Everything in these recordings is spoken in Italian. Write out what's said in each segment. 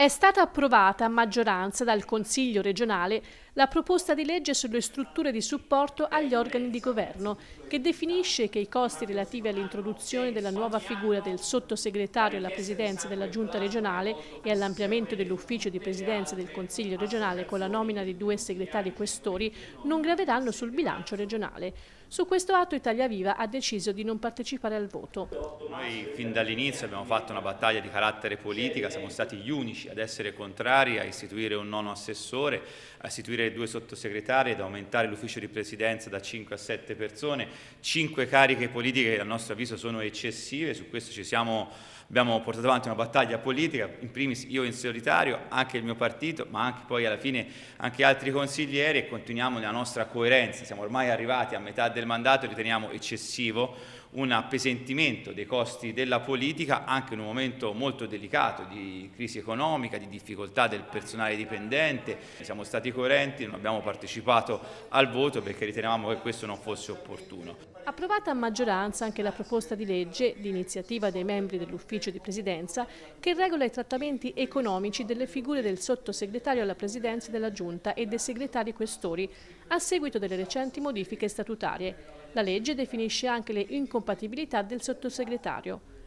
è stata approvata a maggioranza dal Consiglio regionale la proposta di legge sulle strutture di supporto agli organi di governo, che definisce che i costi relativi all'introduzione della nuova figura del sottosegretario alla presidenza della Giunta regionale e all'ampliamento dell'ufficio di presidenza del Consiglio regionale con la nomina di due segretari questori non graveranno sul bilancio regionale. Su questo atto Italia Viva ha deciso di non partecipare al voto. Noi fin dall'inizio abbiamo fatto una battaglia di carattere politica, siamo stati gli unici ad essere contrari a istituire un nono assessore, a istituire istituire due sottosegretari ed aumentare l'ufficio di presidenza da 5 a 7 persone, 5 cariche politiche che a nostro avviso sono eccessive, su questo siamo, abbiamo portato avanti una battaglia politica, in primis io in solitario, anche il mio partito, ma anche poi alla fine anche altri consiglieri e continuiamo nella nostra coerenza, siamo ormai arrivati a metà del mandato, e riteniamo eccessivo un appesantimento dei costi della politica anche in un momento molto delicato di crisi economica, di difficoltà del personale dipendente. Siamo stati coerenti, non abbiamo partecipato al voto perché ritenevamo che questo non fosse opportuno. Approvata a maggioranza anche la proposta di legge d'iniziativa dei membri dell'ufficio di presidenza che regola i trattamenti economici delle figure del sottosegretario alla presidenza della Giunta e dei segretari questori a seguito delle recenti modifiche statutarie. La legge definisce anche le incompatibilità del sottosegretario.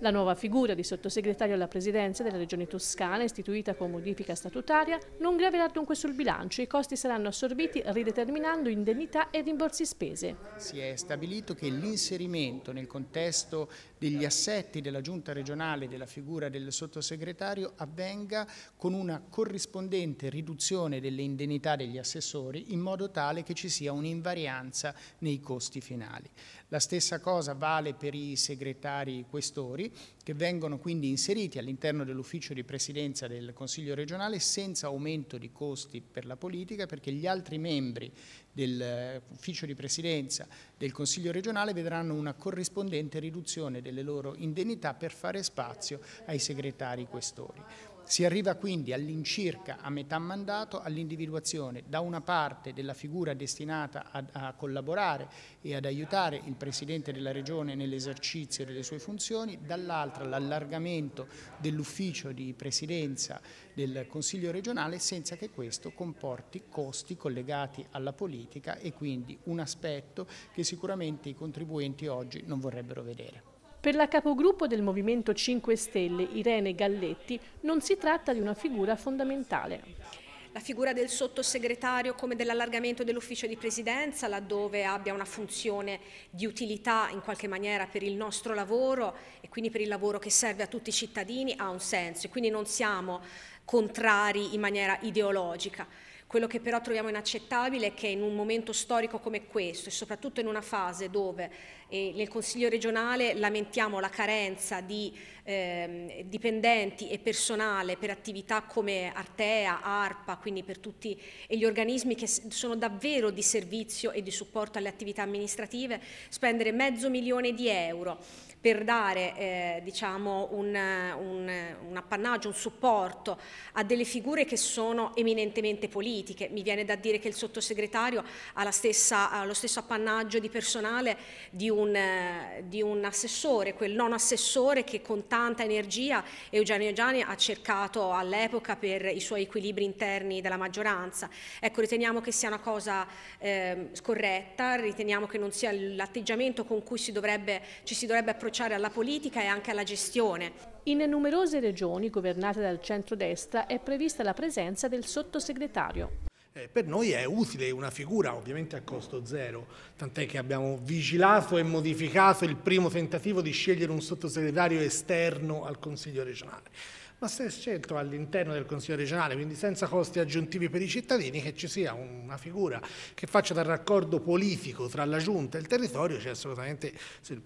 La nuova figura di sottosegretario alla presidenza della Regione Toscana, istituita con modifica statutaria, non graverà dunque sul bilancio. I costi saranno assorbiti rideterminando indennità e rimborsi spese. Si è stabilito che l'inserimento nel contesto degli assetti della giunta regionale della figura del sottosegretario avvenga con una corrispondente riduzione delle indennità degli assessori in modo tale che ci sia un'invarianza nei costi finali. La stessa cosa vale per i segretari questori che vengono quindi inseriti all'interno dell'ufficio di presidenza del Consiglio regionale senza aumento di costi per la politica perché gli altri membri dell'ufficio eh, di presidenza del Consiglio regionale vedranno una corrispondente riduzione delle loro indennità per fare spazio ai segretari questori. Si arriva quindi all'incirca a metà mandato all'individuazione da una parte della figura destinata a, a collaborare e ad aiutare il Presidente della Regione nell'esercizio delle sue funzioni, dall'altra l'allargamento dell'ufficio di presidenza del Consiglio regionale senza che questo comporti costi collegati alla politica e quindi un aspetto che sicuramente i contribuenti oggi non vorrebbero vedere. Per la capogruppo del Movimento 5 Stelle, Irene Galletti, non si tratta di una figura fondamentale la figura del sottosegretario come dell'allargamento dell'ufficio di presidenza laddove abbia una funzione di utilità in qualche maniera per il nostro lavoro e quindi per il lavoro che serve a tutti i cittadini ha un senso e quindi non siamo contrari in maniera ideologica. Quello che però troviamo inaccettabile è che in un momento storico come questo e soprattutto in una fase dove eh, nel Consiglio regionale lamentiamo la carenza di eh, dipendenti e personale per attività come Artea, ARPA, quindi per tutti gli organismi che sono davvero di servizio e di supporto alle attività amministrative, spendere mezzo milione di euro per dare eh, diciamo un, un, un appannaggio, un supporto a delle figure che sono eminentemente politiche politiche. Mi viene da dire che il sottosegretario ha, stessa, ha lo stesso appannaggio di personale di un, eh, di un, assessore, quel non assessore che con tanta energia Eugenio Giani ha cercato all'epoca per i suoi equilibri interni della maggioranza. Ecco, riteniamo che sia una cosa eh, scorretta, riteniamo che non sia l'atteggiamento con cui si dovrebbe, ci si dovrebbe approcciare alla politica e anche alla gestione. In numerose regioni governate dal centrodestra è prevista la presenza del sottosegretario. Eh, per noi è utile una figura ovviamente a costo zero, tant'è che abbiamo vigilato e modificato il primo tentativo di scegliere un sottosegretario esterno al Consiglio regionale. Ma se è scelto all'interno del Consiglio regionale, quindi senza costi aggiuntivi per i cittadini, che ci sia una figura che faccia dal raccordo politico tra la Giunta e il territorio, cioè assolutamente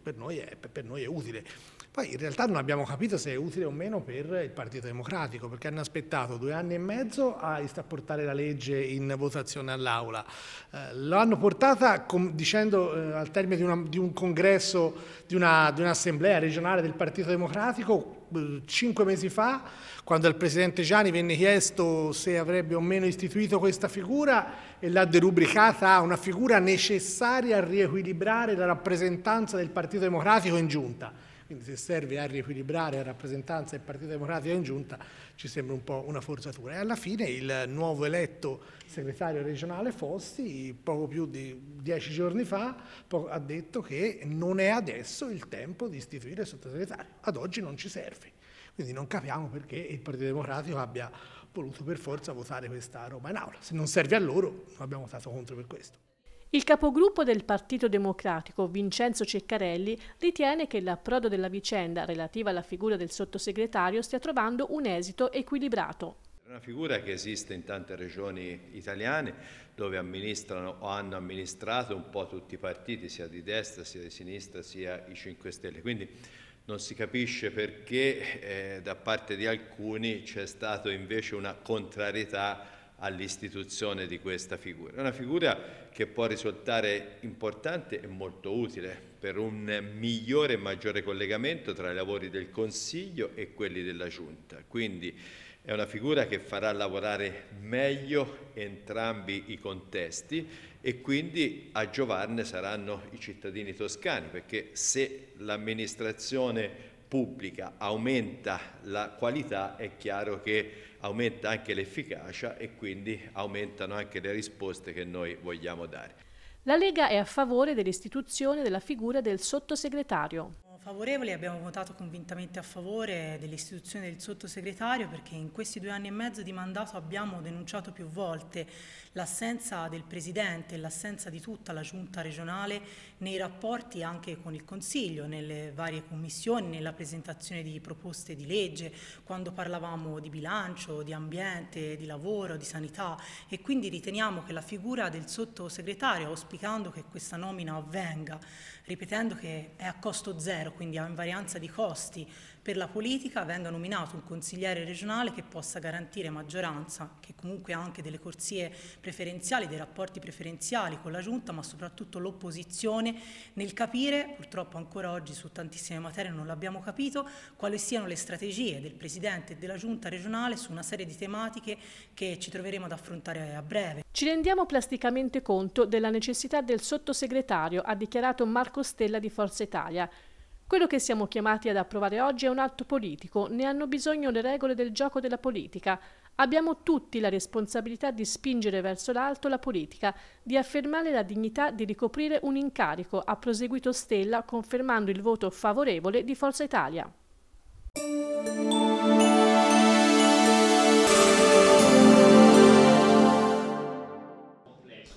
per noi è, per noi è utile. Poi in realtà non abbiamo capito se è utile o meno per il Partito Democratico, perché hanno aspettato due anni e mezzo a portare la legge in votazione all'Aula. Eh, l'hanno portata dicendo eh, al termine di, una, di, un congresso, di, un'assemblea un regionale del Partito Democratico, eh, cinque mesi fa, quando al Presidente Gianni venne chiesto se avrebbe o meno istituito questa figura e l'ha derubricata a una figura necessaria a riequilibrare la rappresentanza del Partito Democratico in giunta quindi se serve a riequilibrare la rappresentanza del Partito Democratico in giunta ci sembra un po' una forzatura. E alla fine il nuovo eletto segretario regionale Fossi, poco più di dieci giorni fa, ha detto che non è adesso il tempo di istituire il sottosegretario. Ad oggi non ci serve. Quindi non capiamo perché il Partito Democratico abbia voluto per forza votare questa roba in aula. Se non serve a loro, abbiamo votato contro per questo. Il capogruppo del Partito Democratico, Vincenzo Ceccarelli, ritiene che l'approdo della vicenda relativa alla figura del sottosegretario stia trovando un esito equilibrato. È una figura che esiste in tante regioni italiane dove amministrano o hanno amministrato un po' tutti i partiti, sia di destra, sia di sinistra, sia i 5 Stelle. Quindi non si capisce perché eh, da parte di alcuni c'è stata invece una contrarietà all'istituzione di questa figura. È una figura che può risultare importante e molto utile per un migliore e maggiore collegamento tra i lavori del Consiglio e quelli della Giunta. Quindi è una figura che farà lavorare meglio entrambi i contesti e quindi a giovarne saranno i cittadini toscani, perché se l'amministrazione pubblica aumenta la qualità è chiaro che aumenta anche l'efficacia e quindi aumentano anche le risposte che noi vogliamo dare. La Lega è a favore dell'istituzione della figura del sottosegretario favorevoli, abbiamo votato convintamente a favore dell'istituzione del sottosegretario perché in questi due anni e mezzo di mandato abbiamo denunciato più volte l'assenza del Presidente e l'assenza di tutta la Giunta regionale nei rapporti anche con il Consiglio, nelle varie commissioni, nella presentazione di proposte di legge, quando parlavamo di bilancio, di ambiente, di lavoro, di sanità e quindi riteniamo che la figura del sottosegretario, auspicando che questa nomina avvenga, ripetendo che è a costo zero, quindi a invarianza di costi, per la politica venga nominato un consigliere regionale che possa garantire maggioranza, che comunque ha anche delle corsie preferenziali, dei rapporti preferenziali con la Giunta, ma soprattutto l'opposizione nel capire, purtroppo ancora oggi su tantissime materie non l'abbiamo capito, quali siano le strategie del Presidente e della Giunta regionale su una serie di tematiche che ci troveremo ad affrontare a breve. Ci rendiamo plasticamente conto della necessità del sottosegretario, ha dichiarato Marco Stella di Forza Italia, quello che siamo chiamati ad approvare oggi è un atto politico, ne hanno bisogno le regole del gioco della politica. Abbiamo tutti la responsabilità di spingere verso l'alto la politica, di affermare la dignità di ricoprire un incarico, ha proseguito Stella confermando il voto favorevole di Forza Italia.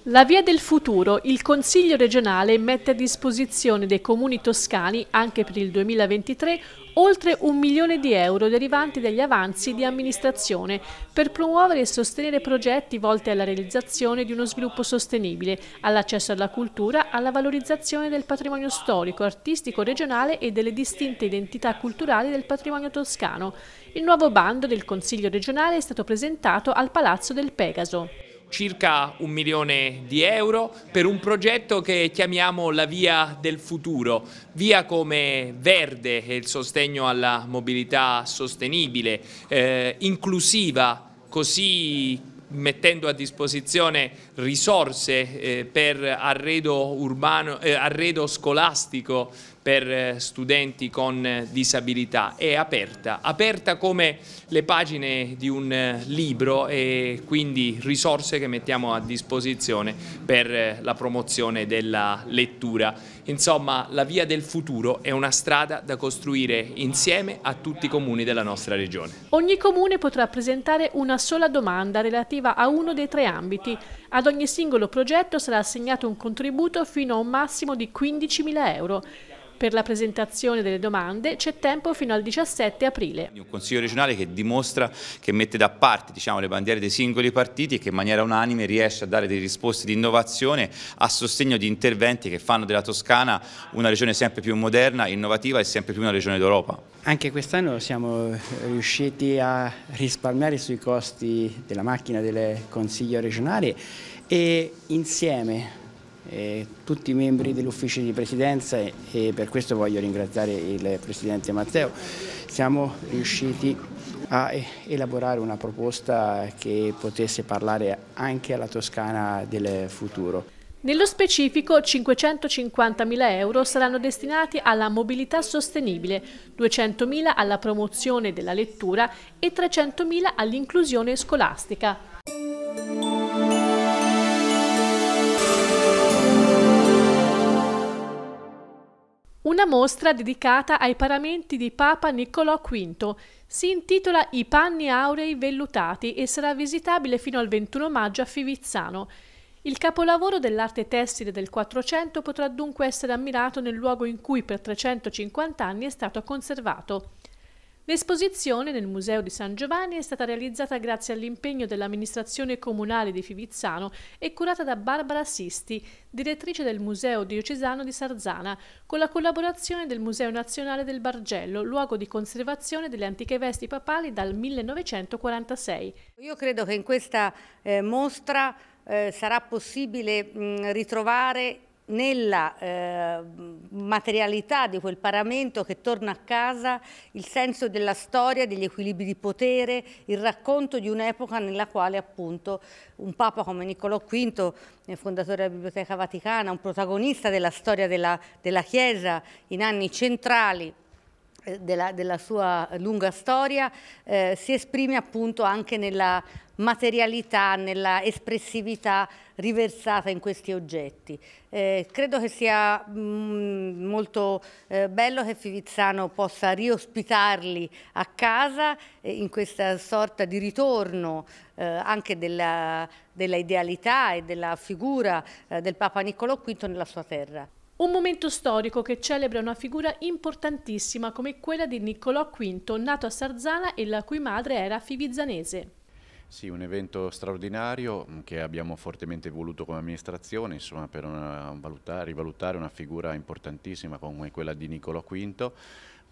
La Via del Futuro, il Consiglio regionale mette a disposizione dei comuni toscani, anche per il 2023, oltre un milione di euro derivanti dagli avanzi di amministrazione per promuovere e sostenere progetti volti alla realizzazione di uno sviluppo sostenibile, all'accesso alla cultura, alla valorizzazione del patrimonio storico, artistico, regionale e delle distinte identità culturali del patrimonio toscano. Il nuovo bando del Consiglio regionale è stato presentato al Palazzo del Pegaso circa un milione di euro per un progetto che chiamiamo la Via del Futuro, via come verde e il sostegno alla mobilità sostenibile, eh, inclusiva, così mettendo a disposizione risorse eh, per arredo, urbano, eh, arredo scolastico per eh, studenti con eh, disabilità, è aperta, aperta come le pagine di un eh, libro e quindi risorse che mettiamo a disposizione per la promozione della lettura. Insomma, la via del futuro è una strada da costruire insieme a tutti i comuni della nostra regione. Ogni comune potrà presentare una sola domanda relativa a uno dei tre ambiti. Ad ogni singolo progetto sarà assegnato un contributo fino a un massimo di 15.000 euro. Per la presentazione delle domande c'è tempo fino al 17 aprile. Un Consiglio regionale che dimostra che mette da parte diciamo, le bandiere dei singoli partiti e che in maniera unanime riesce a dare delle risposte di innovazione a sostegno di interventi che fanno della Toscana una regione sempre più moderna, innovativa e sempre più una regione d'Europa. Anche quest'anno siamo riusciti a risparmiare sui costi della macchina del Consiglio regionale e insieme tutti i membri dell'ufficio di presidenza e per questo voglio ringraziare il Presidente Matteo. Siamo riusciti a elaborare una proposta che potesse parlare anche alla Toscana del futuro. Nello specifico 550.000 euro saranno destinati alla mobilità sostenibile, 200.000 alla promozione della lettura e 300.000 all'inclusione scolastica. Una mostra dedicata ai paramenti di Papa Niccolò V. Si intitola I panni aurei vellutati e sarà visitabile fino al 21 maggio a Fivizzano. Il capolavoro dell'arte tessile del Quattrocento potrà dunque essere ammirato nel luogo in cui per 350 anni è stato conservato. L'esposizione nel Museo di San Giovanni è stata realizzata grazie all'impegno dell'amministrazione comunale di Fivizzano e curata da Barbara Sisti, direttrice del Museo diocesano di Sarzana, con la collaborazione del Museo nazionale del Bargello, luogo di conservazione delle antiche vesti papali dal 1946. Io credo che in questa eh, mostra eh, sarà possibile mh, ritrovare nella eh, materialità di quel paramento che torna a casa il senso della storia, degli equilibri di potere, il racconto di un'epoca nella quale appunto un Papa come Niccolò V, eh, fondatore della Biblioteca Vaticana, un protagonista della storia della, della Chiesa in anni centrali eh, della, della, sua lunga storia, eh, si esprime appunto anche nella materialità, nella espressività riversata in questi oggetti. Eh, credo che sia mh, mm, molto eh, bello che Fivizzano possa riospitarli a casa eh, in questa sorta di ritorno eh, anche della, della, idealità e della figura eh, del Papa Niccolò V nella sua terra. Un momento storico che celebra una figura importantissima come quella di Niccolò V, nato a Sarzana e la cui madre era fivizzanese. Sì, un evento straordinario mm, che abbiamo fortemente voluto come amministrazione insomma, per una, valutare, rivalutare una figura importantissima come quella di Niccolò V,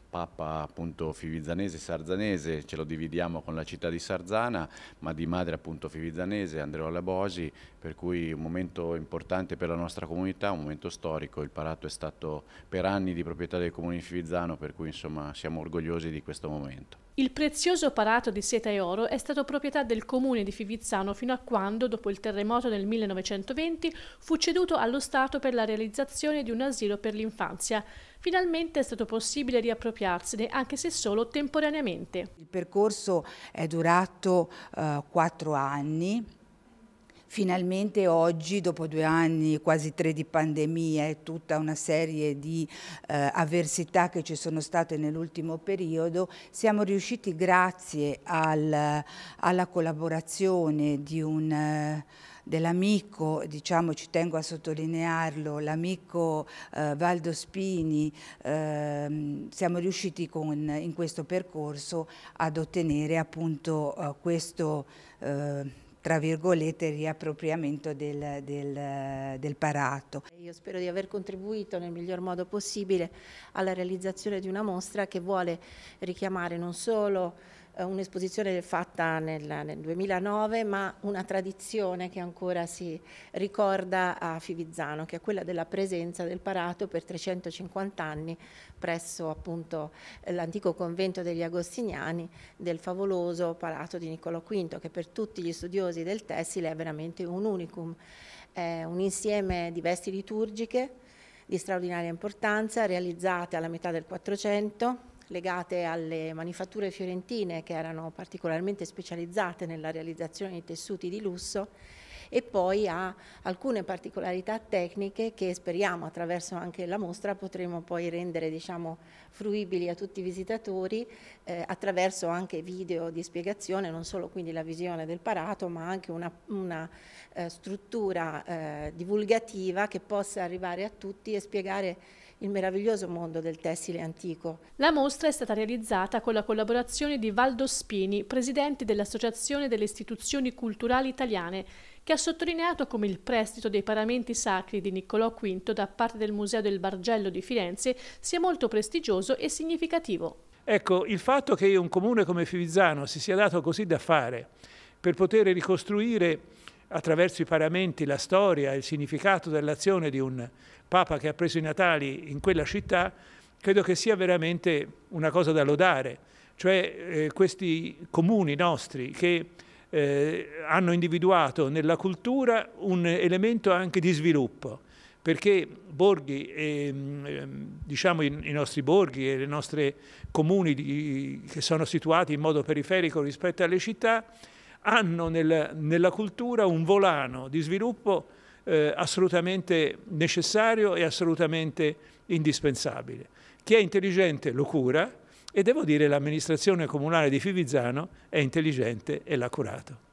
Papa appunto fivizzanese sarzanese, ce lo dividiamo con la città di Sarzana, ma di madre appunto fivizzanese, Andrea Bosi per cui un momento importante per la nostra comunità, un momento storico, il Parato è stato per anni di proprietà del comune di Fivizzano, per cui insomma siamo orgogliosi di questo momento. Il prezioso parato di seta e oro è stato proprietà del comune di Fivizzano fino a quando, dopo il terremoto del 1920, fu ceduto allo Stato per la realizzazione di un asilo per l'infanzia. Finalmente è stato possibile riappropriarsene, anche se solo temporaneamente. Il percorso è durato eh, quattro eh, anni Finalmente oggi, dopo due anni, quasi tre di pandemia e tutta una serie di eh, avversità che ci sono state nell'ultimo periodo, siamo riusciti grazie al, alla collaborazione eh, dell'amico, diciamo ci tengo a sottolinearlo, l'amico eh, Valdo Spini, eh, siamo riusciti con, in questo percorso ad ottenere appunto eh, questo eh, tra virgolette, riappropriamento del, del, del parato. Io spero di aver contribuito nel miglior modo possibile alla realizzazione di una mostra che vuole richiamare non solo eh, un'esposizione fatta nel, nel, 2009, ma una tradizione che ancora si ricorda a Fivizzano, che è quella della presenza del parato per 350 anni presso appunto l'antico convento degli Agostiniani del favoloso palato di Niccolò V, che per tutti gli studiosi del tessile è veramente un unicum, è un insieme di vesti liturgiche di straordinaria importanza realizzate alla metà del 400 legate alle manifatture fiorentine che erano particolarmente specializzate nella realizzazione di tessuti di lusso e poi a alcune particolarità tecniche che speriamo attraverso anche la mostra potremo poi rendere diciamo, fruibili a tutti i visitatori eh, attraverso anche video di spiegazione, non solo quindi la visione del parato ma anche una, una eh, struttura eh, divulgativa che possa arrivare a tutti e spiegare il meraviglioso mondo del tessile antico. La mostra è stata realizzata con la collaborazione di Valdo Spini, presidente dell'Associazione delle Istituzioni Culturali Italiane, che ha sottolineato come il prestito dei paramenti sacri di Niccolò V da parte del Museo del Bargello di Firenze sia molto prestigioso e significativo. Ecco, il fatto che un comune come Fivizzano si sia dato così da fare per poter ricostruire attraverso i paramenti la storia, il significato dell'azione di un Papa che ha preso i Natali in quella città, credo che sia veramente una cosa da lodare. Cioè eh, questi comuni nostri che eh, hanno individuato nella cultura un elemento anche di sviluppo, perché borghi, e, ehm, ehm, diciamo i, nostri borghi e le nostre comuni di, che sono situati in modo periferico rispetto alle città, hanno nel, nella cultura un volano di sviluppo eh, assolutamente necessario e assolutamente indispensabile. Chi è intelligente lo cura e devo dire l'amministrazione comunale di Fivizzano è intelligente e l'ha curato.